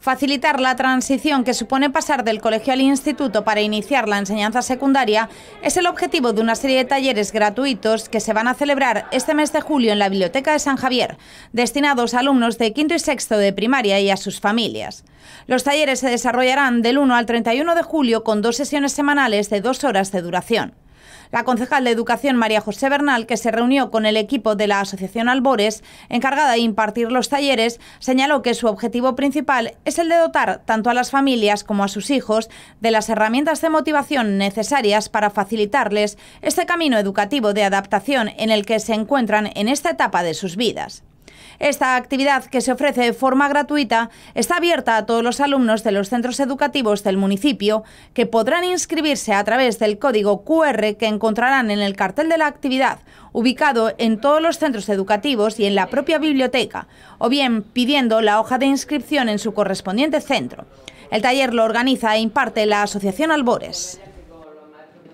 Facilitar la transición que supone pasar del colegio al instituto para iniciar la enseñanza secundaria es el objetivo de una serie de talleres gratuitos que se van a celebrar este mes de julio en la Biblioteca de San Javier, destinados a alumnos de quinto y sexto de primaria y a sus familias. Los talleres se desarrollarán del 1 al 31 de julio con dos sesiones semanales de dos horas de duración. La concejal de Educación María José Bernal, que se reunió con el equipo de la Asociación Albores, encargada de impartir los talleres, señaló que su objetivo principal es el de dotar tanto a las familias como a sus hijos de las herramientas de motivación necesarias para facilitarles este camino educativo de adaptación en el que se encuentran en esta etapa de sus vidas. Esta actividad, que se ofrece de forma gratuita, está abierta a todos los alumnos de los centros educativos del municipio, que podrán inscribirse a través del código QR que encontrarán en el cartel de la actividad, ubicado en todos los centros educativos y en la propia biblioteca, o bien pidiendo la hoja de inscripción en su correspondiente centro. El taller lo organiza e imparte la Asociación Albores.